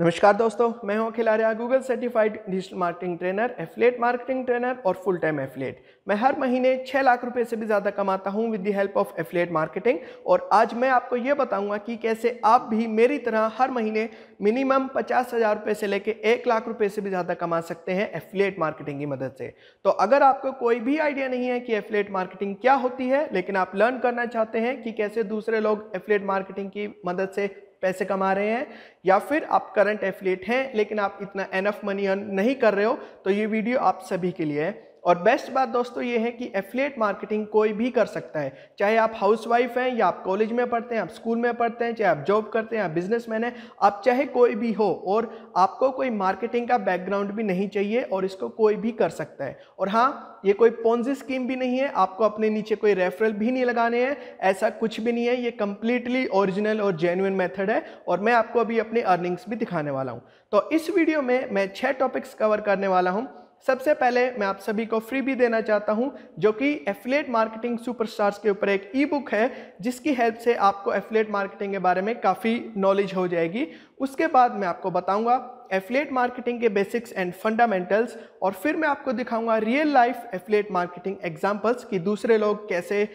नमस्कार दोस्तों मैं हूं Akhil Arya Google certified digital marketing trainer affiliate marketing trainer और फुल टाइम एफलेट मैं हर महीने छः लाख रुपए से भी ज़्यादा कमाता हूं with the help of affiliate marketing और आज मैं आपको ये बताऊंगा कि कैसे आप भी मेरी तरह हर महीने मिनिमम पचास हज़ार रुपये से लेकर एक लाख रुपये से भी ज़्यादा कमा सकते हैं एफलेट मार्केटिंग की मदद से तो अगर आपको कोई भी आइडिया नहीं है कि एफलेट मार्केटिंग क्या होती है लेकिन आप लर्न करना चाहते हैं कि कैसे दूसरे लोग एफलेट मार्केटिंग की मदद से पैसे कमा रहे हैं या फिर आप करंट एफिलेट हैं लेकिन आप इतना एनफ मनी अर्न नहीं कर रहे हो तो ये वीडियो आप सभी के लिए है और बेस्ट बात दोस्तों ये है कि एफिलेट मार्केटिंग कोई भी कर सकता है चाहे आप हाउसवाइफ हैं या आप कॉलेज में पढ़ते हैं आप स्कूल में पढ़ते हैं चाहे आप जॉब करते हैं आप मैन हैं आप चाहे कोई भी हो और आपको कोई मार्केटिंग का बैकग्राउंड भी नहीं चाहिए और इसको कोई भी कर सकता है और हाँ ये कोई पोन्जी स्कीम भी नहीं है आपको अपने नीचे कोई रेफरल भी नहीं लगाने हैं ऐसा कुछ भी नहीं है ये कम्प्लीटली ओरिजिनल और जेन्यन मेथड है और मैं आपको अभी अपनी अर्निंग्स भी दिखाने वाला हूँ तो इस वीडियो में मैं छः टॉपिक्स कवर करने वाला हूँ सबसे पहले मैं आप सभी को फ्री भी देना चाहता हूं जो कि एफिलेट मार्केटिंग सुपरस्टार्स के ऊपर एक ई बुक है जिसकी हेल्प से आपको एफिलेट मार्केटिंग के बारे में काफ़ी नॉलेज हो जाएगी उसके बाद मैं आपको बताऊंगा एफिलेट मार्केटिंग के बेसिक्स एंड फंडामेंटल्स और फिर मैं आपको दिखाऊंगा real life affiliate marketing examples कि दूसरे लोग कैसे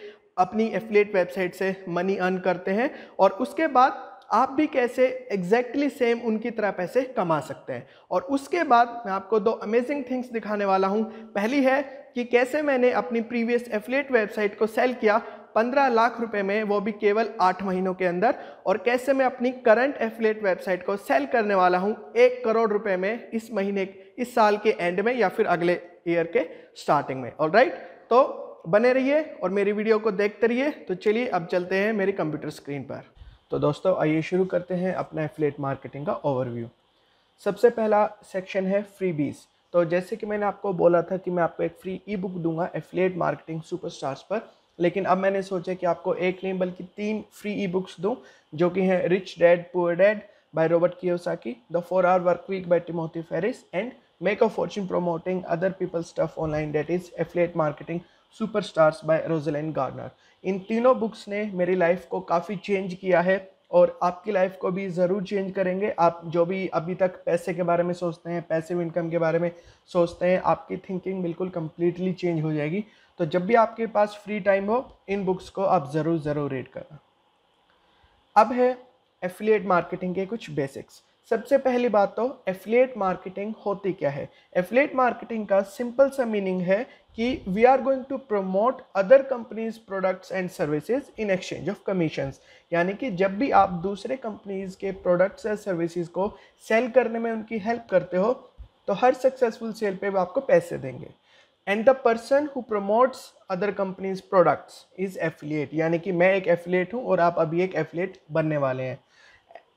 अपनी एफिलेट वेबसाइट से मनी अर्न करते हैं और उसके बाद आप भी कैसे एग्जैक्टली exactly सेम उनकी तरह पैसे कमा सकते हैं और उसके बाद मैं आपको दो अमेजिंग थिंग्स दिखाने वाला हूँ पहली है कि कैसे मैंने अपनी प्रीवियस एफिलेट वेबसाइट को सेल किया पंद्रह लाख रुपए में वो भी केवल आठ महीनों के अंदर और कैसे मैं अपनी करंट एफिलेट वेबसाइट को सेल करने वाला हूँ एक करोड़ रुपए में इस महीने इस साल के एंड में या फिर अगले ईयर के स्टार्टिंग में और right? तो बने रहिए और मेरी वीडियो को देखते रहिए तो चलिए अब चलते हैं मेरी कंप्यूटर स्क्रीन पर तो दोस्तों आइए शुरू करते हैं अपना एफिलेट मार्केटिंग का ओवरव्यू सबसे पहला सेक्शन है फ्री बीस तो जैसे कि मैंने आपको बोला था कि मैं आपको एक फ्री ई बुक दूंगा एफिलेट मार्केटिंग सुपरस्टार्स पर लेकिन अब मैंने सोचा कि आपको एक नहीं बल्कि तीन फ्री ई बुक्स दूँ जो कि हैं rich dad poor dad by Robert Kiyosaki the four hour work week by Timothy Ferriss and make a fortune promoting other people stuff online that is affiliate marketing super stars by Rosalind Garner इन तीनों books ने मेरी life को काफ़ी change किया है और आपकी लाइफ को भी ज़रूर चेंज करेंगे आप जो भी अभी तक पैसे के बारे में सोचते हैं पैसे इनकम के बारे में सोचते हैं आपकी थिंकिंग बिल्कुल कम्प्लीटली चेंज हो जाएगी तो जब भी आपके पास फ्री टाइम हो इन बुक्स को आप ज़रूर ज़रूर रीड करें अब है एफिलिएट मार्केटिंग के कुछ बेसिक्स सबसे पहली बात तो एफिलेट मार्केटिंग होती क्या है एफिलेट मार्केटिंग का सिंपल सा मीनिंग है कि we are going to promote other companies products and services in exchange of commissions यानी कि जब भी आप दूसरे कंपनीज के प्रोडक्ट्स या सर्विसेज को सेल करने में उनकी हेल्प करते हो तो हर सक्सेसफुल सेल पे वो आपको पैसे देंगे and the person who promotes other companies products is affiliate यानी कि मैं एक एफिलिएट हूँ और आप अभी एक एफिलिएट बनने वाले हैं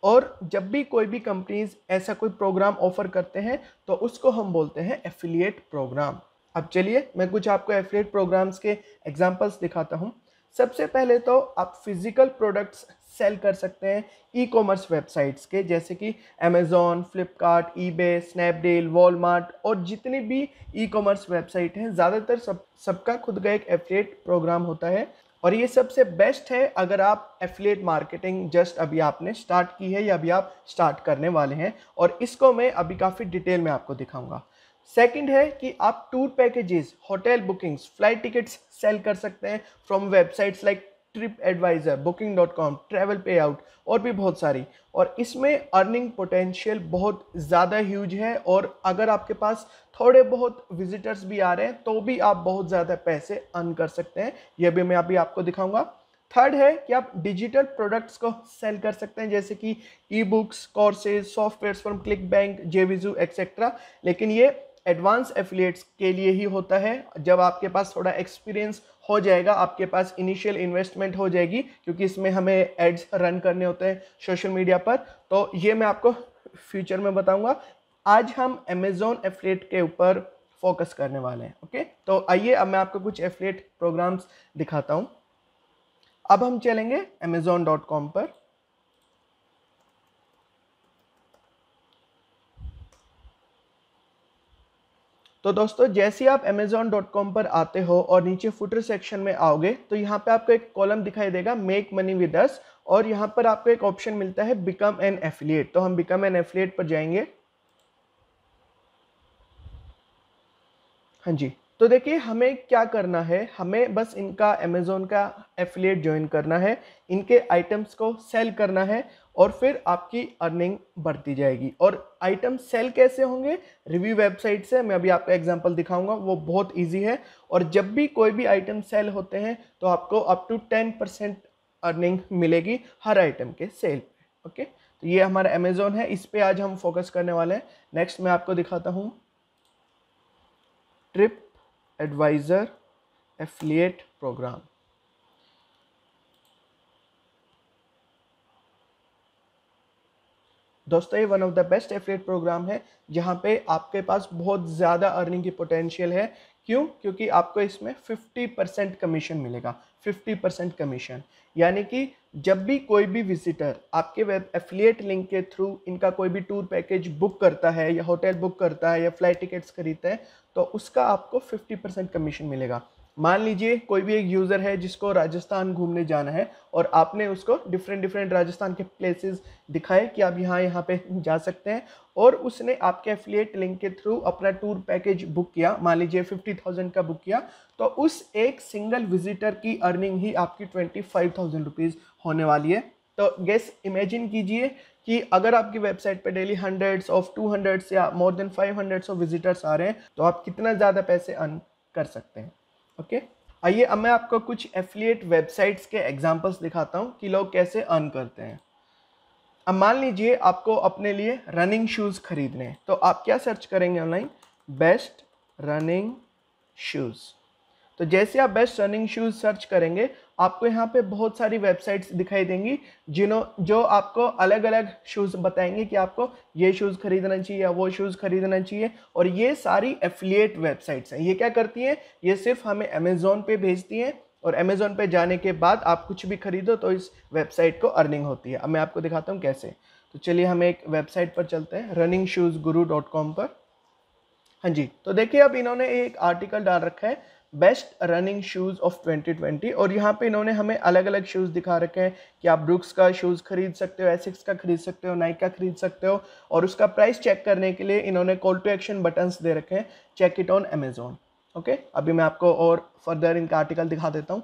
और जब भी कोई भी कंपनीज ऐसा कोई प्रोग्राम ऑफर करते हैं तो उसको हम बोलते हैं एफिलिएट प्रोग्राम अब चलिए मैं कुछ आपको एफिलिएट प्रोग्राम्स के एग्जांपल्स दिखाता हूँ सबसे पहले तो आप फिज़िकल प्रोडक्ट्स सेल कर सकते हैं ई कॉमर्स वेबसाइट्स के जैसे कि Amazon Flipkart eBay Snapdeal Walmart और जितनी भी ई कॉमर्स वेबसाइट हैं ज़्यादातर सब सबका खुद का एक एफिलिएट प्रोग्राम होता है और ये सबसे बेस्ट है अगर आप एफिलेट मार्केटिंग जस्ट अभी आपने स्टार्ट की है या अभी आप स्टार्ट करने वाले हैं और इसको मैं अभी काफ़ी डिटेल में आपको दिखाऊंगा सेकंड है कि आप tour packages hotel bookings flight tickets sell कर सकते हैं from websites like TripAdvisor booking dot com travel pay out और भी बहुत सारी और इसमें अर्निंग पोटेंशियल बहुत ज़्यादा ह्यूज है और अगर आपके पास थोड़े बहुत विजिटर्स भी आ रहे हैं तो भी आप बहुत ज़्यादा पैसे अर्न कर सकते हैं यह भी मैं अभी आपको दिखाऊंगा थर्ड है कि आप डिजिटल प्रोडक्ट्स को सेल कर सकते हैं जैसे कि e books courses software from ClickBank JVZoo etcetera लेकिन ये एडवांस एफिलिएट्स के लिए ही होता है जब आपके पास थोड़ा एक्सपीरियंस हो जाएगा आपके पास इनिशियल इन्वेस्टमेंट हो जाएगी क्योंकि इसमें हमें एड्स रन करने होते हैं सोशल मीडिया पर तो ये मैं आपको फ्यूचर में बताऊंगा आज हम अमेजोन एफिलेट के ऊपर फोकस करने वाले हैं ओके तो आइए अब मैं आपको कुछ एफिलेट प्रोग्राम्स दिखाता हूँ अब हम चलेंगे अमेजोन डॉट कॉम पर तो दोस्तों जैसे ही आप Amazon.com पर आते हो और नीचे फुटर सेक्शन में आओगे तो यहाँ पे आपको एक कॉलम दिखाई देगा मेक मनी विद अस और यहाँ पर आपको एक ऑप्शन मिलता है बिकम एन एफिलिएट तो हम बिकम एन एफिलिएट पर जाएंगे हाँ जी तो देखिए हमें क्या करना है हमें बस इनका अमेजोन का एफिलेट ज्वाइन करना है इनके आइटम्स को सेल करना है और फिर आपकी अर्निंग बढ़ती जाएगी और आइटम सेल कैसे होंगे रिव्यू वेबसाइट से मैं अभी आपको एग्जांपल दिखाऊंगा वो बहुत इजी है और जब भी कोई भी आइटम सेल होते हैं तो आपको up to ten percent earning मिलेगी हर आइटम के सेल पे ओके तो ये हमारा अमेजोन है इस पर आज हम फोकस करने वाले हैं नेक्स्ट मैं आपको दिखाता हूँ ट्रिप एडवाइज़र एफिलिएट प्रोग्राम दोस्तों ये one of the best affiliate program है जहाँ पे आपके पास बहुत ज़्यादा अर्निंग की पोटेंशियल है क्यों क्योंकि आपको इसमें 50 परसेंट कमीशन मिलेगा फिफ्टी परसेंट कमीशन यानी कि जब भी कोई भी विजिटर आपके वेब एफिलिएट लिंक के थ्रू इनका कोई भी टूर पैकेज बुक करता है या होटल बुक करता है या फ्लाइट टिकट्स खरीदता है तो उसका आपको फिफ्टी परसेंट कमीशन मिलेगा मान लीजिए कोई भी एक यूज़र है जिसको राजस्थान घूमने जाना है और आपने उसको डिफरेंट डिफरेंट राजस्थान के प्लेसेस दिखाए कि आप यहाँ यहाँ पे जा सकते हैं और उसने आपके एफिलिएट लिंक के थ्रू अपना टूर पैकेज बुक किया मान लीजिए फिफ्टी थाउजेंड का बुक किया तो उस एक सिंगल विजिटर की अर्निंग ही आपकी ट्वेंटी फाइव थाउजेंड रुपीज़ होने वाली है तो गेस इमेजिन कीजिए कि अगर आपकी वेबसाइट पर daily hundreds of two hundreds या more than five hundreds of visitors आ रहे हैं तो आप कितना ज़्यादा पैसे अर्न कर सकते हैं ओके आइए अब मैं आपको कुछ एफिलिएट वेबसाइट्स के एग्जांपल्स दिखाता हूँ कि लोग कैसे अर्न करते हैं अब मान लीजिए आपको अपने लिए रनिंग शूज़ खरीदने हैं तो आप क्या सर्च करेंगे ऑनलाइन बेस्ट रनिंग शूज़ तो जैसे आप बेस्ट रनिंग शूज़ सर्च करेंगे आपको यहाँ पे बहुत सारी वेबसाइट्स दिखाई देंगी जिन्हों जो आपको अलग अलग शूज़ बताएंगे कि आपको ये शूज़ खरीदना चाहिए या वो शूज़ खरीदना चाहिए और ये सारी एफिलिएट वेबसाइट्स हैं ये क्या करती हैं ये सिर्फ हमें अमेज़ोन पे भेजती हैं और अमेज़ोन पे जाने के बाद आप कुछ भी खरीदो तो इस वेबसाइट को अर्निंग होती है अब मैं आपको दिखाता हूँ कैसे तो चलिए हम एक वेबसाइट पर चलते हैं running shoes guru dot com पर हाँ जी तो देखिए अब इन्होंने एक आर्टिकल डाल रखा है बेस्ट रनिंग शूज़ ऑफ 2020 और यहाँ पे इन्होंने हमें अलग अलग शूज़ दिखा रखे हैं कि आप ब्रुक्स का शूज़ खरीद सकते हो एसिक्स का खरीद सकते हो नाइक का खरीद सकते हो और उसका प्राइस चेक करने के लिए इन्होंने कॉल टू एक्शन बटन्स दे रखे हैं check it on Amazon okay अभी मैं आपको और फर्दर इनका आर्टिकल दिखा देता हूँ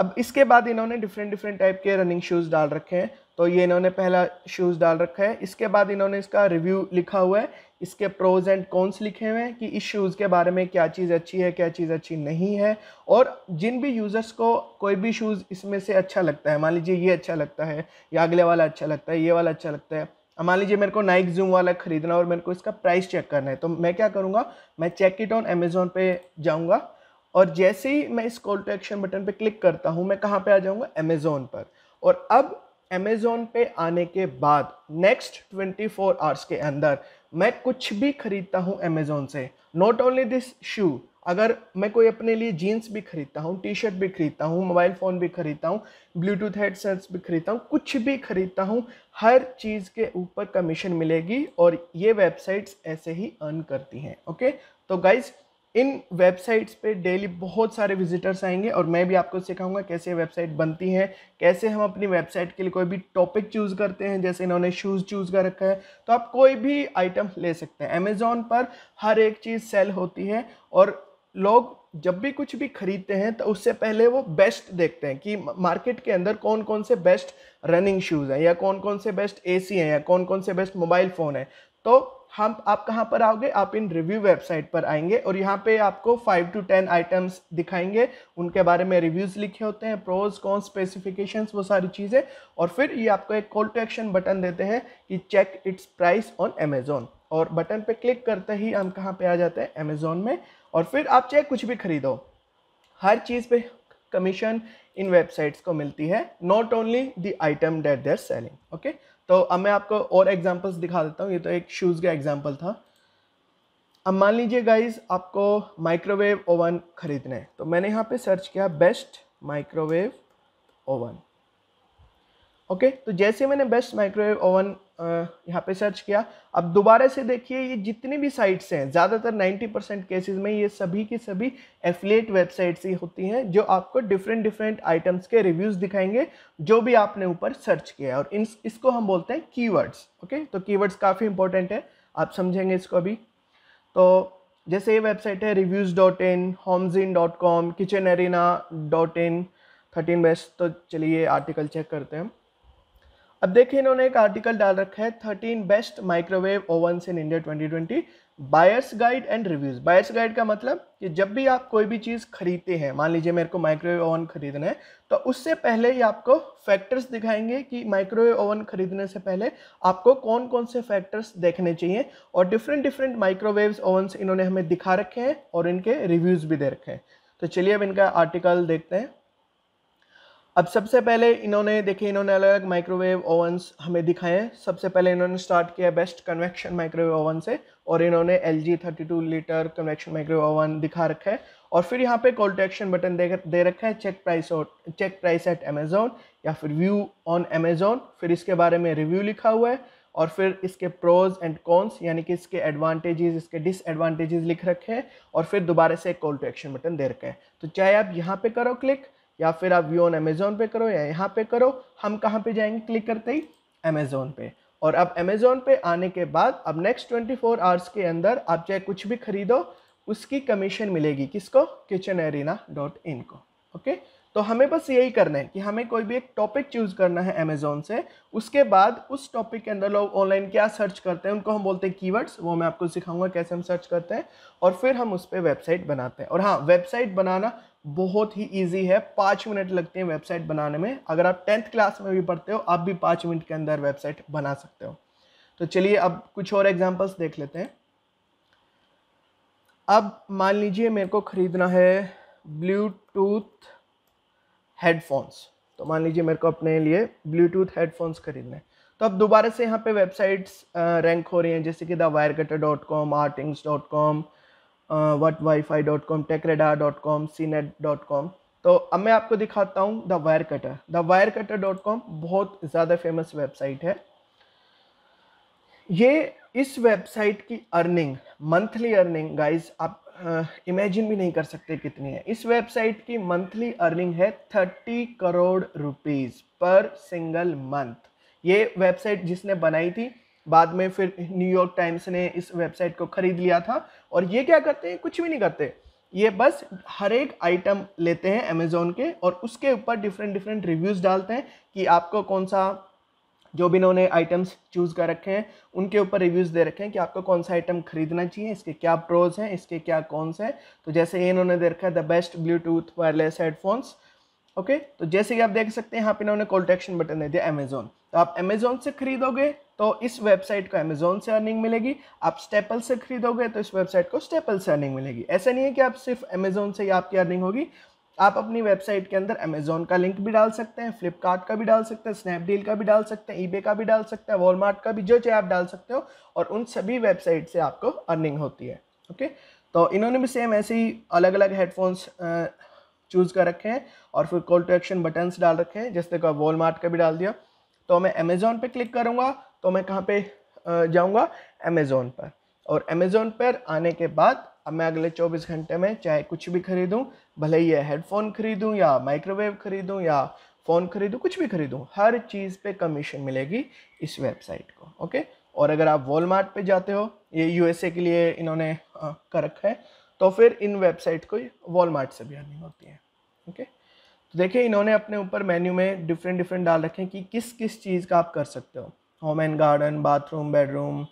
अब इसके बाद इन्होंने डिफरेंट डिफरेंट टाइप के रनिंग शूज़ डाल रखे हैं तो ये इन्होंने पहला शूज़ डाल रखा है इसके बाद इन्होंने इसका रिव्यू लिखा हुआ है इसके प्रोज एंड कॉन्स लिखे हुए हैं कि इस शूज़ के बारे में क्या चीज़ अच्छी है क्या चीज़ अच्छी नहीं है और जिन भी यूज़र्स को कोई भी शूज़ इसमें से अच्छा लगता है मान लीजिए ये अच्छा लगता है या अगले वाला अच्छा लगता है ये वाला अच्छा लगता है मान लीजिए मेरे को नाइक जूम वाला ख़रीदना और मेरे को इसका प्राइस चेक करना है तो मैं क्या करूँगा मैं चेक इट ऑन अमेज़ोन पे जाऊँगा और जैसे ही मैं इस कॉल टू एक्शन बटन पर क्लिक करता हूँ मैं कहाँ पर आ जाऊँगा अमेज़ोन पर और अब अमेज़ोन पे आने के बाद नेक्स्ट 24 फोर आवर्स के अंदर मैं कुछ भी ख़रीदता हूँ अमेज़ोन से नॉट ओनली दिस शू अगर मैं कोई अपने लिए जीन्स भी खरीदता हूँ टी शर्ट भी खरीदता हूँ मोबाइल फ़ोन भी खरीदता हूँ ब्लूटूथ हेडसेट्स भी खरीदता हूँ कुछ भी खरीदता हूँ हर चीज़ के ऊपर कमीशन मिलेगी और ये वेबसाइट्स ऐसे ही अर्न करती हैं ओके तो गाइज़ इन वेबसाइट्स पे डेली बहुत सारे विजिटर्स आएंगे और मैं भी आपको सिखाऊंगा कैसे वेबसाइट बनती है कैसे हम अपनी वेबसाइट के लिए कोई भी टॉपिक चूज़ करते हैं जैसे इन्होंने शूज़ चूज़ कर रखा है तो आप कोई भी आइटम ले सकते हैं अमेज़ोन पर हर एक चीज़ सेल होती है और लोग जब भी कुछ भी खरीदते हैं तो उससे पहले वो बेस्ट देखते हैं कि मार्केट के अंदर कौन कौन से बेस्ट रनिंग शूज़ हैं या कौन कौन से बेस्ट एसी हैं या कौन कौन से बेस्ट मोबाइल फ़ोन है तो हम आप कहाँ पर आओगे आप इन रिव्यू वेबसाइट पर आएंगे और यहाँ पे आपको फाइव टू टेन आइटम्स दिखाएंगे उनके बारे में रिव्यूज़ लिखे होते हैं प्रोज कौन स्पेसिफिकेशंस वो सारी चीज़ें और फिर ये आपको एक कॉल टू एक्शन बटन देते हैं कि check its price on Amazon और बटन पे क्लिक करते ही हम कहाँ पे आ जाते हैं अमेज़ोन में और फिर आप चाहे कुछ भी खरीदो हर चीज़ पे कमीशन इन वेबसाइट्स को मिलती है not only the item that they're selling okay तो अब मैं आपको और एग्जाम्पल्स दिखा देता हूँ ये तो एक शूज़ का एग्जाम्पल था अब मान लीजिए गाइज आपको माइक्रोवेव ओवन ख़रीदना है तो मैंने यहाँ पे सर्च किया बेस्ट माइक्रोवेव ओवन ओके तो जैसे मैंने बेस्ट माइक्रोवेव ओवन यहाँ पे सर्च किया अब दोबारा से देखिए ये जितनी भी साइट्स हैं ज़्यादातर 90 परसेंट केसेज में ये सभी की सभी एफिलेट वेबसाइट्स ही होती हैं जो आपको डिफरेंट डिफरेंट आइटम्स के रिव्यूज़ दिखाएंगे जो भी आपने ऊपर सर्च किया है और इन इसको हम बोलते हैं कीवर्ड्स ओके तो कीवर्ड्स काफ़ी इंपॉर्टेंट है आप समझेंगे इसको अभी तो जैसे ये वेबसाइट है reviews dot in homes in dot com kitchen arena dot in thirteen best तो चलिए आर्टिकल चेक करते हैं अब देखिए इन्होंने एक आर्टिकल डाल रखा है thirteen best microwave oven in India twenty twenty buyers guide and reviews buyers guide का मतलब कि जब भी आप कोई भी चीज़ खरीदते हैं मान लीजिए मेरे को माइक्रोवेव ओवन खरीदना है तो उससे पहले ही आपको फैक्टर्स दिखाएंगे कि माइक्रोवेव ओवन खरीदने से पहले आपको कौन कौन से फैक्टर्स देखने चाहिए और डिफरेंट डिफरेंट माइक्रोवेव ओवन्स इन्होंने हमें दिखा रखे हैं और इनके रिव्यूज़ भी दे रखे हैं तो चलिए अब इनका आर्टिकल देखते हैं अब सबसे पहले इन्होंने देखिए इन्होंने अलग अलग माइक्रोवेव ओवंस हमें दिखाए हैं सबसे पहले इन्होंने स्टार्ट किया बेस्ट कन्वेक्शन माइक्रोवेव ओवन से और इन्होंने L G thirty two litre convection microwave oven दिखा रखा है और फिर यहाँ पे कॉल टू एक्शन बटन दे दे रखा है चेक प्राइस और चेक प्राइस एट अमेजोन या फिर व्यू ऑन अमेजोन फिर इसके बारे में रिव्यू लिखा हुआ है और फिर इसके प्रोज एंड कॉन्स यानी कि इसके एडवांटेजेस इसके डिसएडवांटेजेस लिख रखे हैं और फिर दोबारा से एक कॉल टू एक्शन बटन दे रखा है तो चाहे आप यहाँ पे करो क्लिक या फिर आप व्यू ऑन अमेज़ोन पे करो या यहाँ पे करो हम कहाँ पे जाएंगे क्लिक करते ही अमेज़ोन पे और अब अमेज़ोन पे आने के बाद अब नेक्स्ट 24 फोर आवर्स के अंदर आप चाहे कुछ भी खरीदो उसकी कमीशन मिलेगी किसको किचन एरिना डॉट इन को ओके तो हमें बस यही करना है कि हमें कोई भी एक टॉपिक चूज़ करना है अमेज़ोन से उसके बाद उस टॉपिक के अंदर लोग ऑनलाइन क्या सर्च करते हैं उनको हम बोलते हैं कीवर्ड्स वो मैं आपको सिखाऊंगा कैसे हम सर्च करते हैं और फिर हम उस पर वेबसाइट बनाते हैं और हाँ वेबसाइट बनाना बहुत ही इजी है पाँच मिनट लगते हैं वेबसाइट बनाने में अगर आप टेंथ क्लास में भी पढ़ते हो आप भी पाँच मिनट के अंदर वेबसाइट बना सकते हो तो चलिए अब कुछ और एग्जांपल्स देख लेते हैं अब मान लीजिए मेरे को ख़रीदना है ब्लूटूथ हेडफोन्स तो मान लीजिए मेरे को अपने लिए ब्लूटूथ हेडफोन्स खरीदने तो अब दोबारा से यहाँ पे वेबसाइट्स रैंक हो रही हैं जैसे कि the wire cutter dot com rtings dot com what wifi dot com techradar dot com C net dot com तो अब मैं आपको दिखाता हूँ the wire cutter the wire cutter dot com बहुत ज़्यादा फेमस वेबसाइट है ये इस वेबसाइट की अर्निंग मंथली अर्निंग गाइस आप इमेजिन भी नहीं कर सकते कितनी है इस वेबसाइट की मंथली अर्निंग है थर्टी करोड़ रुपीस पर सिंगल मंथ ये वेबसाइट जिसने बनाई थी बाद में फिर न्यूयॉर्क टाइम्स ने इस वेबसाइट को ख़रीद लिया था और ये क्या करते हैं कुछ भी नहीं करते ये बस हर एक आइटम लेते हैं अमेज़ोन के और उसके ऊपर डिफरेंट डिफरेंट रिव्यूज़ डालते हैं कि आपको कौन सा जो भी इन्होंने आइटम्स चूज़ कर रखे हैं उनके ऊपर रिव्यूज़ दे रखे हैं कि आपको कौन सा आइटम खरीदना चाहिए इसके क्या प्रोज हैं इसके क्या से हैं तो जैसे ये इन्होंने दे रखा है the best Bluetooth wireless headphones okay तो जैसे कि आप देख सकते हैं यहाँ पे इन्होंने कॉल टू एक्शन बटन दे दिया अमेजोन तो आप अमेजोन से खरीदोगे तो इस वेबसाइट को अमेजोन से अर्निंग मिलेगी आप स्टेपल से खरीदोगे तो इस वेबसाइट को स्टेपल से अर्निंग मिलेगी ऐसा नहीं है कि आप सिर्फ अमेजोन से ही आपकी अर्निंग होगी आप अपनी वेबसाइट के अंदर अमेजोन का लिंक भी डाल सकते हैं फ्लिपकार्ट का भी डाल सकते हैं स्नैपडील का भी डाल सकते हैं ईबे का भी डाल सकते हैं वॉलमार्ट का भी जो चाहे आप डाल सकते हो और उन सभी वेबसाइट से आपको अर्निंग होती है ओके तो इन्होंने भी सेम ऐसे ही अलग अलग हेडफोन्स चूज़ कर रखे हैं और फिर कॉल टू एक्शन बटन्स डाल रखे हैं जैसे देखो वॉलमार्ट का भी डाल दिया तो मैं अमेजोन पर क्लिक करूँगा तो मैं कहाँ पे जाऊँगा अमेज़ोन पर और अमेज़ोन पर आने के बाद अब मैं अगले 24 घंटे में चाहे कुछ भी खरीदूँ भले ही हेडफोन खरीदूँ या माइक्रोवेव खरीदूँ या फ़ोन खरीदूँ कुछ भी खरीदूँ हर चीज़ पे कमीशन मिलेगी इस वेबसाइट को ओके और अगर आप वॉलमार्ट पे जाते हो ये यूएसए के लिए इन्होंने कर रखा है तो फिर इन वेबसाइट को वॉलमार्ट से भी अर्निंग होती है ओके तो देखिए इन्होंने अपने ऊपर मेन्यू में डिफरेंट डिफरेंट डाल रखे हैं कि किस किस चीज़ का आप कर सकते हो home and garden bathroom bedroom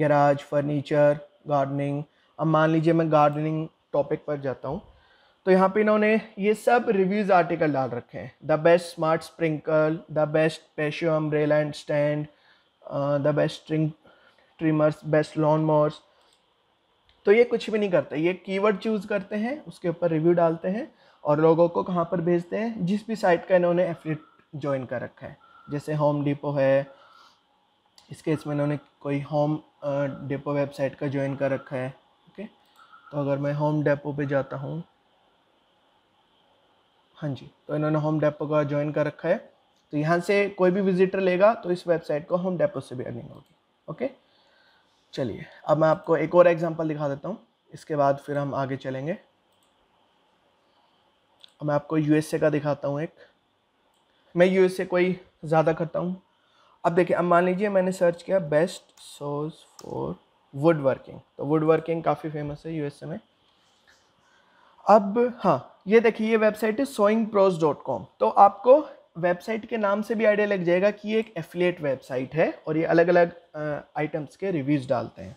garage furniture gardening अब मान लीजिए मैं गार्डनिंग टॉपिक पर जाता हूँ तो यहाँ पे इन्होंने ये सब रिव्यूज़ आर्टिकल डाल रखे हैं the best smart sprinkle the best patio umbrella and stand the best string trimmers best lawn mowers तो ये कुछ भी नहीं करते ये कीवर्ड चूज़ करते हैं उसके ऊपर रिव्यू डालते हैं और लोगों को कहाँ पर भेजते हैं जिस भी साइट का इन्होंने एफिलेट ज्वाइन कर रखा है जैसे होम डिपो है इस केस में इन्होंने कोई होम डेपो वेबसाइट का ज्वाइन कर रखा है ओके तो अगर मैं होम डेपो पे जाता हूँ हाँ जी तो इन्होंने होम डेपो का ज्वाइन कर रखा है तो यहाँ से कोई भी विजिटर लेगा तो इस वेबसाइट को होम डेपो से भी अर्निंग होगी ओके चलिए अब मैं आपको एक और एग्जाम्पल दिखा देता हूँ इसके बाद फिर हम आगे चलेंगे मैं आपको यूएसए का दिखाता हूँ एक मैं यूएसए कोई ज़्यादा करता हूँ अब देखिए अब मान लीजिए मैंने सर्च किया best source for woodworking तो वुड वर्किंग काफ़ी फेमस है यूएसए में अब हाँ ये देखिए ये वेबसाइट है सोइंग प्रोज डॉट कॉम तो आपको वेबसाइट के नाम से भी आइडिया लग जाएगा कि ये एक एफिलेट वेबसाइट है और ये अलग अलग आइटम्स के रिव्यूज़ डालते हैं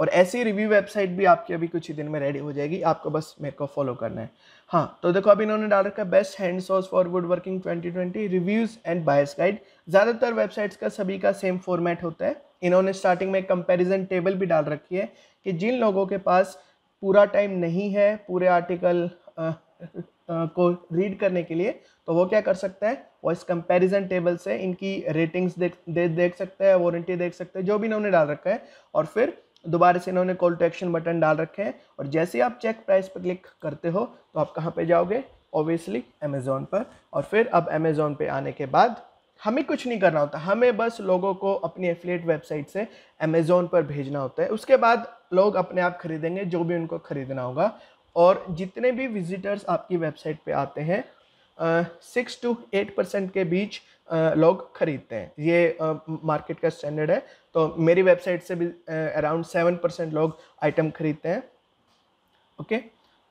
और ऐसी रिव्यू वेबसाइट भी आपकी अभी कुछ ही दिन में रेडी हो जाएगी आपको बस मेरे को फॉलो करना है हाँ तो देखो अभी इन्होंने डाल रखा है best hand saws for woodworking twenty twenty reviews and buyers guide ज़्यादातर वेबसाइट्स का सभी का सेम फॉर्मेट होता है इन्होंने स्टार्टिंग में कंपेरिजन टेबल भी डाल रखी है कि जिन लोगों के पास पूरा टाइम नहीं है पूरे आर्टिकल को रीड करने के लिए तो वो क्या कर सकता है वो इस कंपैरिजन टेबल से इनकी रेटिंग्स देख दे, देख सकता है वारंटी देख सकता है जो भी इन्होंने डाल रखा है और फिर दोबारा से इन्होंने कॉल टू एक्शन बटन डाल रखे हैं और जैसे आप चेक प्राइस पर क्लिक करते हो तो आप कहाँ पे जाओगे ऑब्वियसली अमेज़ोन पर और फिर अब अमेज़ोन पे आने के बाद हमें कुछ नहीं करना होता हमें बस लोगों को अपनी एफिलेट वेबसाइट से अमेज़ोन पर भेजना होता है उसके बाद लोग अपने आप खरीदेंगे जो भी उनको खरीदना होगा और जितने भी विजिटर्स आपकी वेबसाइट पे आते हैं सिक्स टू एट परसेंट के बीच आ, लोग खरीदते हैं ये आ, मार्केट का स्टैंडर्ड है तो मेरी वेबसाइट से भी अराउंड सेवन परसेंट लोग आइटम खरीदते हैं ओके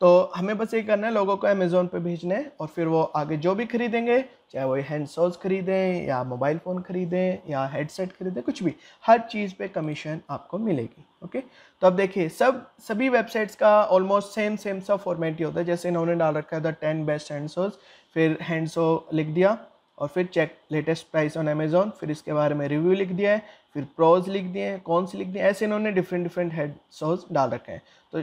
तो हमें बस ये करना है लोगों को अमेज़ोन पे भेजना है और फिर वो आगे जो भी खरीदेंगे चाहे वो हैंड सॉल्स खरीदें या मोबाइल फ़ोन खरीदें या हेडसेट खरीदें कुछ भी हर चीज़ पे कमीशन आपको मिलेगी ओके तो अब देखिए सब सभी वेबसाइट्स का ऑलमोस्ट सेम सेम सा फॉर्मेट ही होता है जैसे इन्होंने डाल रखा था टेन बेस्ट हैंड सॉल्स फिर हैंड सो लिख दिया और फिर check latest price on Amazon फिर इसके बारे में रिव्यू लिख दिया है फिर प्रोज लिख दिए हैं कौन से लिख दिए ऐसे इन्होंने डिफरेंट डिफरेंट हेड सॉज डाल रखे हैं तो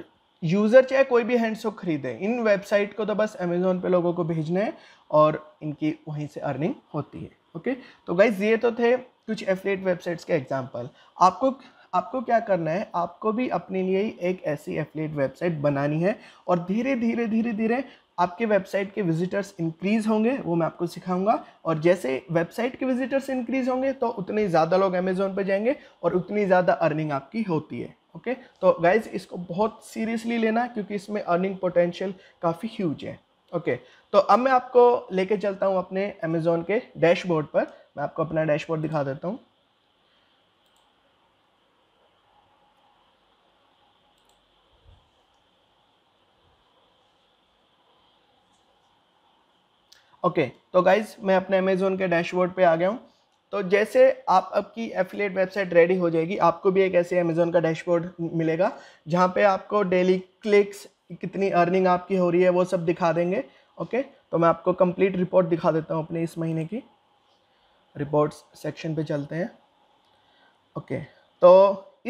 यूज़र चाहे कोई भी हैंड सॉक खरीदे इन वेबसाइट को तो बस अमेजोन पे लोगों को भेजना है और इनकी वहीं से अर्निंग होती है ओके तो गाइज ये तो थे कुछ एफिलेट वेबसाइट्स के एग्जाम्पल आपको आपको क्या करना है आपको भी अपने लिए ही एक ऐसी एफिलेट वेबसाइट बनानी है और धीरे धीरे धीरे धीरे आपके वेबसाइट के विजिटर्स इंक्रीज़ होंगे वो मैं आपको सिखाऊंगा और जैसे वेबसाइट के विजिटर्स इंक्रीज़ होंगे तो उतने ज़्यादा लोग अमेज़ोन पर जाएंगे और उतनी ज़्यादा अर्निंग आपकी होती है ओके okay? तो गाइज इसको बहुत सीरियसली लेना क्योंकि इसमें अर्निंग पोटेंशियल काफ़ी ह्यूज है ओके okay, तो अब मैं आपको लेके चलता हूँ अपने अमेज़ोन के डैशबोर्ड पर मैं आपको अपना डैशबोर्ड दिखा देता हूँ ओके तो गाइज मैं अपने अमेजोन के डैशबोर्ड पे आ गया हूँ तो जैसे आप आपकी एफिलेट वेबसाइट रेडी हो जाएगी आपको भी एक ऐसे अमेजोन का डैशबोर्ड मिलेगा जहाँ पे आपको डेली क्लिक्स कितनी अर्निंग आपकी हो रही है वो सब दिखा देंगे ओके तो मैं आपको कंप्लीट रिपोर्ट दिखा देता हूँ अपने इस महीने की रिपोर्ट्स सेक्शन पे चलते हैं ओके तो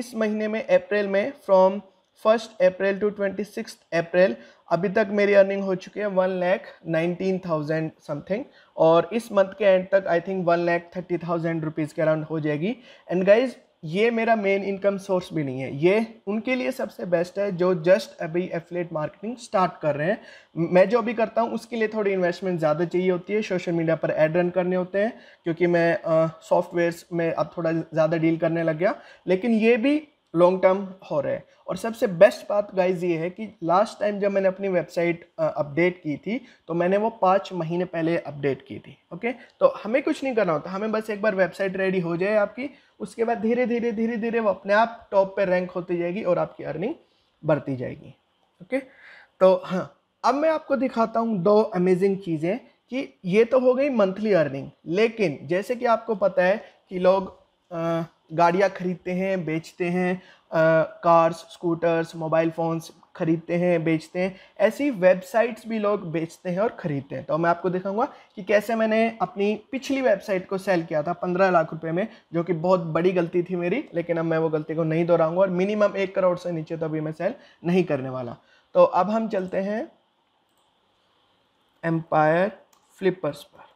इस महीने में अप्रैल में from first April to twenty six April अभी तक मेरी अर्निंग हो चुकी है one lakh nineteen thousand something और इस मंथ के एंड तक I think one lakh thirty thousand rupees के अराउंड हो जाएगी एंड गाइज ये मेरा मेन इनकम सोर्स भी नहीं है ये उनके लिए सबसे बेस्ट है जो जस्ट अभी एफिलेट मार्केटिंग स्टार्ट कर रहे हैं मैं जो भी करता हूँ उसके लिए थोड़ी इन्वेस्टमेंट ज़्यादा चाहिए होती है सोशल मीडिया पर एड रन करने होते हैं क्योंकि मैं सॉफ्टवेयर्स में अब थोड़ा ज़्यादा डील करने लग गया लेकिन ये भी लॉन्ग टर्म हो रहा है और सबसे बेस्ट बात गाइज ये है कि लास्ट टाइम जब मैंने अपनी वेबसाइट अपडेट की थी तो मैंने वो पाँच महीने पहले अपडेट की थी ओके तो हमें कुछ नहीं करना होता हमें बस एक बार वेबसाइट रेडी हो जाए आपकी उसके बाद धीरे धीरे धीरे धीरे वो अपने आप टॉप पर रैंक होती जाएगी और आपकी अर्निंग बढ़ती जाएगी ओके तो हाँ अब मैं आपको दिखाता हूँ दो अमेजिंग चीज़ें कि ये तो हो गई मंथली अर्निंग लेकिन जैसे कि आपको पता है कि लोग आ, गाड़ियाँ खरीदते हैं बेचते हैं कार्स स्कूटर्स मोबाइल फ़ोन्स खरीदते हैं बेचते हैं ऐसी वेबसाइट्स भी लोग बेचते हैं और ख़रीदते हैं तो मैं आपको दिखाऊंगा कि कैसे मैंने अपनी पिछली वेबसाइट को सेल किया था पंद्रह लाख रुपए में जो कि बहुत बड़ी गलती थी मेरी लेकिन अब मैं वो गलती को नहीं दोहराऊंगा और मिनिमम एक करोड़ से नीचे तो अभी मैं सेल नहीं करने वाला तो अब हम चलते हैं एम्पायर फ्लिपर्स पर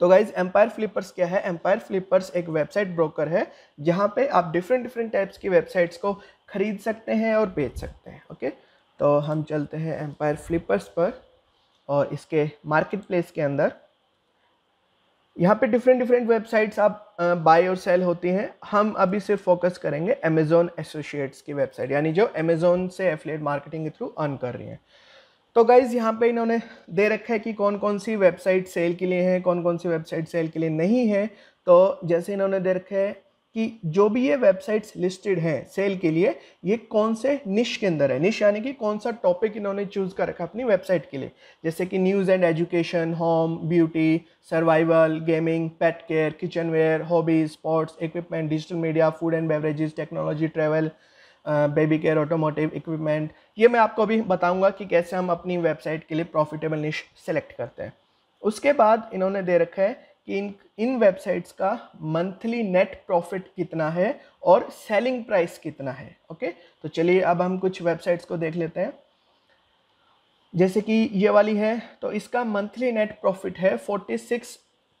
तो गाइज एम्पायर फ्लिपर्स क्या है एम्पायर फ्लिपर्स एक वेबसाइट ब्रोकर है जहाँ पे आप डिफरेंट डिफरेंट टाइप्स की वेबसाइट्स को खरीद सकते हैं और बेच सकते हैं ओके तो हम चलते हैं एम्पायर फ्लिपर्स पर और इसके मार्केट प्लेस के अंदर यहाँ पे डिफरेंट डिफरेंट वेबसाइट्स आप बाय और सेल होती हैं हम अभी सिर्फ फोकस करेंगे अमेजोन एसोसिएट्स की वेबसाइट यानी जो अमेजोन से एफिलेट मार्केटिंग के थ्रू अर्न कर रही हैं तो गाइज़ यहाँ पे इन्होंने दे रखा है कि कौन कौन सी वेबसाइट सेल के लिए हैं कौन कौन सी वेबसाइट सेल के लिए नहीं है तो जैसे इन्होंने दे रखा है कि जो भी ये वेबसाइट्स लिस्टेड हैं सेल के लिए ये कौन से निश के अंदर है निश यानी कि कौन सा टॉपिक इन्होंने चूज़ कर रखा अपनी वेबसाइट के लिए जैसे कि news and education home beauty survival gaming pet care kitchenware hobbies sports equipment digital media food and beverages technology travel baby care automotive equipment ये मैं आपको अभी बताऊंगा कि कैसे हम अपनी वेबसाइट के लिए प्रॉफिटेबल निश सेलेक्ट करते हैं उसके बाद इन्होंने दे रखा है कि इन इन वेबसाइट्स का मंथली नेट प्रॉफिट कितना है और सेलिंग प्राइस कितना है ओके तो चलिए अब हम कुछ वेबसाइट्स को देख लेते हैं जैसे कि ये वाली है तो इसका मंथली नेट प्रॉफिट है forty six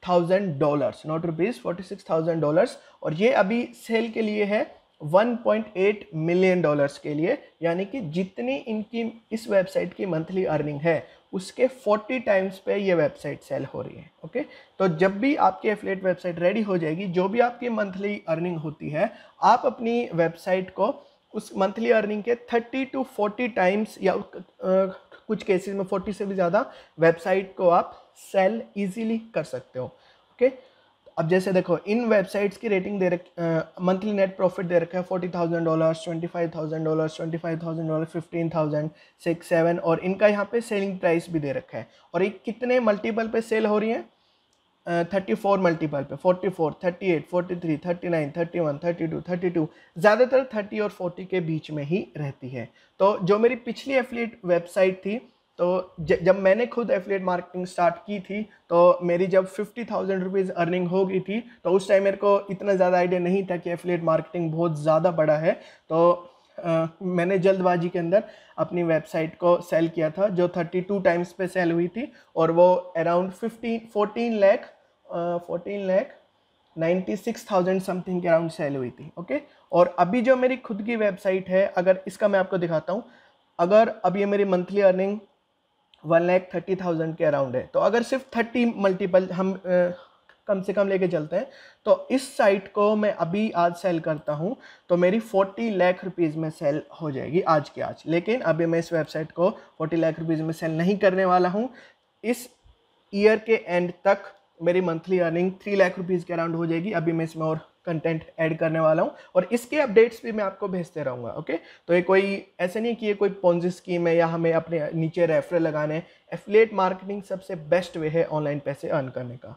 thousand dollars not rupees forty six thousand dollars और ये अभी सेल के लिए है 1.8 मिलियन डॉलर्स के लिए यानी कि जितनी इनकी इस वेबसाइट की मंथली अर्निंग है उसके 40 टाइम्स पे ये वेबसाइट सेल हो रही है ओके तो जब भी आपकी एफिलेट वेबसाइट रेडी हो जाएगी जो भी आपकी मंथली अर्निंग होती है आप अपनी वेबसाइट को उस मंथली अर्निंग के 30 टू 40 टाइम्स या कुछ केसेस में 40 से भी ज़्यादा वेबसाइट को आप सेल ईजीली कर सकते हो ओके okay? अब जैसे देखो इन वेबसाइट्स की रेटिंग दे रख मंथली नेट प्रॉफिट दे रखा है forty thousand dollars twenty five thousand dollars twenty five thousand dollar fifteen thousand six seven और इनका यहाँ पे सेलिंग प्राइस भी दे रखा है और ये कितने मल्टीपल पे सेल हो रही है थर्टी फोर मल्टीपल पे forty four thirty eight forty three thirty nine thirty one thirty two thirty two ज़्यादातर थर्टी और फोर्टी के बीच में ही रहती है तो जो मेरी पिछली एफिलेट वेबसाइट थी तो जब मैंने खुद एफिलेट मार्केटिंग स्टार्ट की थी तो मेरी जब फिफ्टी थाउजेंड रुपीज़ अर्निंग हो गई थी तो उस टाइम मेरे को इतना ज़्यादा आइडिया नहीं था कि एफिलेट मार्केटिंग बहुत ज़्यादा बड़ा है तो आ, मैंने जल्दबाजी के अंदर अपनी वेबसाइट को सेल किया था जो थर्टी टू टाइम्स पे सेल हुई थी और वो around fifteen fourteen lakh fourteen lakh ninety six thousand something के अराउंड सेल हुई थी ओके और अभी जो मेरी खुद की वेबसाइट है अगर इसका मैं आपको दिखाता हूँ अगर अब ये मेरी monthly earning one lakh thirty thousand के अराउंड है तो अगर सिर्फ थर्टी मल्टीपल हम आ, कम से कम लेके चलते हैं तो इस साइट को मैं अभी आज सेल करता हूँ तो मेरी फोर्टी लाख रुपीज़ में सेल हो जाएगी आज के आज लेकिन अभी मैं इस वेबसाइट को फोर्टी लाख रुपीज़ में सेल नहीं करने वाला हूँ इस ईयर के एंड तक मेरी monthly earning three lakh rupees के अराउंड हो जाएगी अभी मैं इसमें और कंटेंट ऐड करने वाला हूँ और इसके अपडेट्स भी मैं आपको भेजते रहूँगा ओके तो ये कोई ऐसे नहीं कि ये कोई पॉन्जी स्कीम है या हमें अपने नीचे रेफरल लगाने एफिलेट मार्केटिंग सबसे बेस्ट वे है ऑनलाइन पैसे अर्न करने का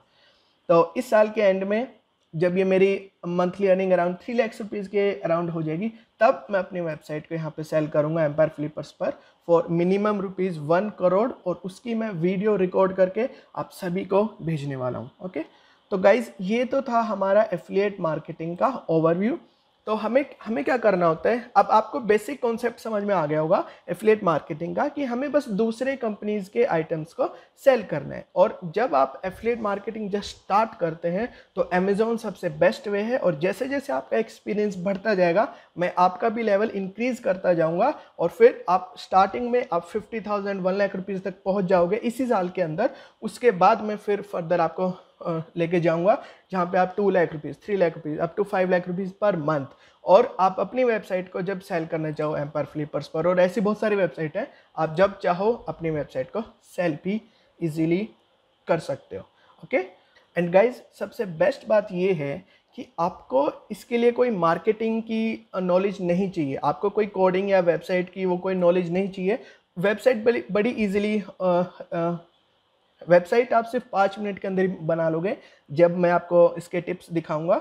तो इस साल के एंड में जब ये मेरी monthly earning around three lakhs rupees के अराउंड हो जाएगी तब मैं अपनी वेबसाइट को यहाँ पे सेल करूँगा एम्पायर फ्लिपर्स पर for minimum rupees one crore और उसकी मैं वीडियो रिकॉर्ड करके आप सभी को भेजने वाला हूँ ओके तो गाइज़ ये तो था हमारा एफिलिएट मार्केटिंग का ओवरव्यू तो हमें हमें क्या करना होता है अब आपको बेसिक कॉन्सेप्ट समझ में आ गया होगा एफिलेट मार्केटिंग का कि हमें बस दूसरे कंपनीज़ के आइटम्स को सेल करना है और जब आप एफिलेट मार्केटिंग जस्ट स्टार्ट करते हैं तो अमेज़ोन सबसे बेस्ट वे है और जैसे जैसे आपका एक्सपीरियंस बढ़ता जाएगा मैं आपका भी लेवल इंक्रीज़ करता जाऊँगा और फिर आप स्टार्टिंग में आप fifty thousand one lakh rupees तक पहुँच जाओगे इसी साल के अंदर उसके बाद में फिर फर्दर आपको लेके जाऊंगा जहाँ पे आप two lakh rupees three lakh rupees up to five lakh rupees per month और आप अपनी वेबसाइट को जब सेल करना चाहो पर फ्लिपर्स पर और ऐसी बहुत सारी वेबसाइट हैं आप जब चाहो अपनी वेबसाइट को सेल भी ईजीली कर सकते हो ओके एंड गाइज सबसे बेस्ट बात ये है कि आपको इसके लिए कोई मार्केटिंग की नॉलेज नहीं चाहिए आपको कोई कोडिंग या वेबसाइट की वो कोई नॉलेज नहीं चाहिए वेबसाइट बड़ी बड़ी ईजिली वेबसाइट आप सिर्फ पाँच मिनट के अंदर बना लोगे जब मैं आपको इसके टिप्स दिखाऊंगा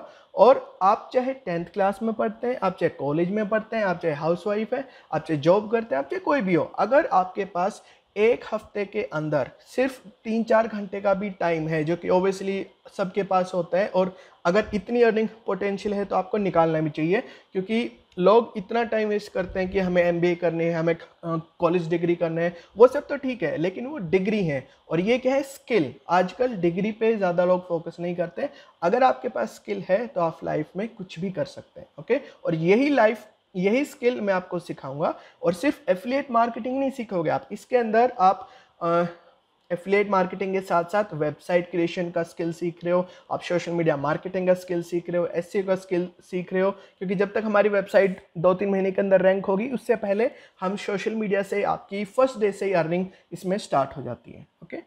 और आप चाहे टेंथ क्लास में पढ़ते हैं आप चाहे कॉलेज में पढ़ते हैं आप चाहे हाउस वाइफ है आप चाहे जॉब करते हैं आप चाहे कोई भी हो अगर आपके पास एक हफ्ते के अंदर सिर्फ तीन चार घंटे का भी टाइम है जो कि ओबियसली सबके पास होता है और अगर इतनी अर्निंग पोटेंशियल है तो आपको निकालना भी चाहिए क्योंकि लोग इतना टाइम वेस्ट करते हैं कि हमें एम करनी है हमें कॉलेज डिग्री करना है वो सब तो ठीक है लेकिन वो डिग्री है और ये क्या है स्किल आजकल डिग्री पे ज़्यादा लोग फोकस नहीं करते अगर आपके पास स्किल है तो आप लाइफ में कुछ भी कर सकते हैं ओके और यही लाइफ यही स्किल मैं आपको सिखाऊंगा और सिर्फ एफिलिएट मार्केटिंग नहीं सीखोगे आप इसके अंदर आप एफिलेट मार्केटिंग के साथ साथ वेबसाइट क्रिएशन का स्किल सीख रहे हो आप सोशल मीडिया मार्केटिंग का स्किल सीख रहे हो एस e का स्किल सीख रहे हो क्योंकि जब तक हमारी वेबसाइट दो तीन महीने के अंदर रैंक होगी उससे पहले हम सोशल मीडिया से आपकी फर्स्ट डे से ही अर्निंग इसमें स्टार्ट हो जाती है ओके okay?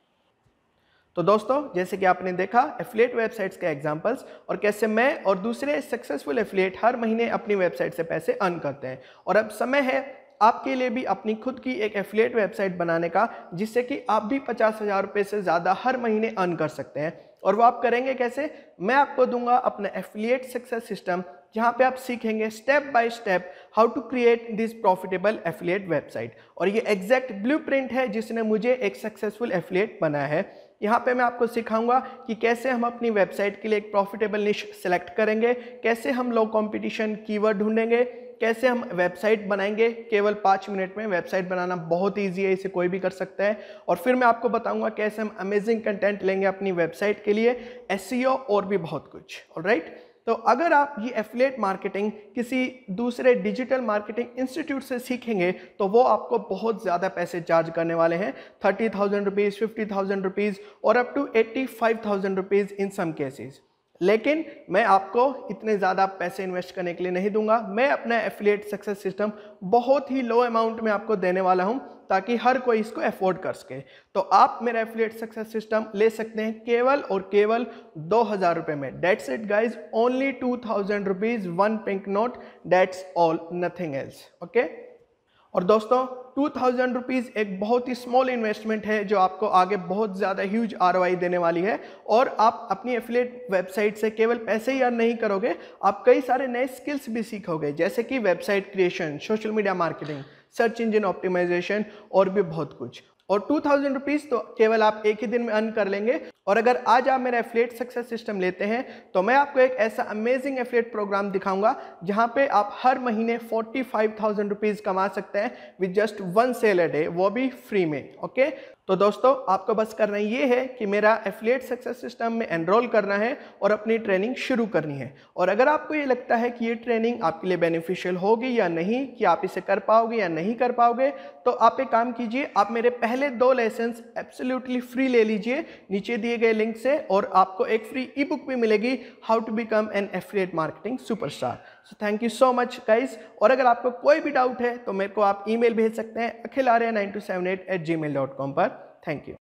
तो दोस्तों जैसे कि आपने देखा एफिलेट वेबसाइट्स के एग्जाम्पल्स और कैसे मैं और दूसरे सक्सेसफुल एफिलेट हर महीने अपनी वेबसाइट से पैसे अर्न करते हैं और अब समय है आपके लिए भी अपनी खुद की एक एफिलेट वेबसाइट बनाने का जिससे कि आप भी पचास हज़ार रुपये से ज़्यादा हर महीने अर्न कर सकते हैं और वो आप करेंगे कैसे मैं आपको दूंगा अपना एफिलिएट सक्सेस सिस्टम जहाँ पे आप सीखेंगे step by step how to create this profitable affiliate website और ये एग्जैक्ट ब्लूप्रिंट है जिसने मुझे एक सक्सेसफुल एफिलिएट बनाया है यहाँ पे मैं आपको सिखाऊंगा कि कैसे हम अपनी वेबसाइट के लिए एक प्रॉफिटेबल निश सेलेक्ट करेंगे कैसे हम लो कंपटीशन कीवर्ड ढूंढेंगे कैसे हम वेबसाइट बनाएंगे केवल पाँच मिनट में वेबसाइट बनाना बहुत ईजी है इसे कोई भी कर सकता है और फिर मैं आपको बताऊंगा कैसे हम अमेजिंग कंटेंट लेंगे अपनी वेबसाइट के लिए एस e और भी बहुत कुछ और राइट तो अगर आप ये एफिलेट मार्केटिंग किसी दूसरे डिजिटल मार्केटिंग इंस्टीट्यूट से सीखेंगे तो वो आपको बहुत ज़्यादा पैसे चार्ज करने वाले हैं thirty thousand rupees fifty thousand rupees और up to eighty five thousand rupees in some cases लेकिन मैं आपको इतने ज़्यादा पैसे इन्वेस्ट करने के लिए नहीं दूंगा मैं अपना एफिलिएट सक्सेस सिस्टम बहुत ही लो अमाउंट में आपको देने वाला हूं ताकि हर कोई इसको अफोर्ड कर सके तो आप मेरा एफिलिएट सक्सेस सिस्टम ले सकते हैं केवल और केवल दो हज़ार रुपये में that's it guys only two thousand rupees one pink note that's all nothing else okay और दोस्तों टू थाउजेंड रुपीज़ एक बहुत ही स्मॉल इन्वेस्टमेंट है जो आपको आगे बहुत ज़्यादा ह्यूज आर देने वाली है और आप अपनी एफिलेट वेबसाइट से केवल पैसे ही अर्न नहीं करोगे आप कई सारे नए स्किल्स भी सीखोगे जैसे कि website creation social media marketing search engine optimisation और भी बहुत कुछ और टू थाउजेंड रुपीज़ तो केवल आप एक ही दिन में अर्न कर लेंगे और अगर आज आप मेरा एफिलेट सक्सेस सिस्टम लेते हैं तो मैं आपको एक ऐसा अमेजिंग एफिलेट प्रोग्राम दिखाऊंगा जहां पे आप हर महीने फोर्टी फाइव थाउजेंड रुपीज़ कमा सकते हैं with just one sale a day वो भी फ्री में ओके तो दोस्तों आपको बस करना ये है कि मेरा एफिलेट सक्सेस सिस्टम में एनरोल करना है और अपनी ट्रेनिंग शुरू करनी है और अगर आपको ये लगता है कि ये ट्रेनिंग आपके लिए बेनिफिशियल होगी या नहीं कि आप इसे कर पाओगे या नहीं कर पाओगे तो आप एक काम कीजिए आप मेरे पहले दो लाइसेंस एब्सोल्युटली फ्री ले लीजिए नीचे दिए गए लिंक से और आपको एक फ्री ई बुक भी मिलेगी how to become an affiliate marketing super so thank you so much guys और अगर आपको कोई भी डाउट है तो मेरे को आप ईमेल भेज सकते हैं Akhil Arya nine two seven eight eight Gmail dot com पर थैंक यू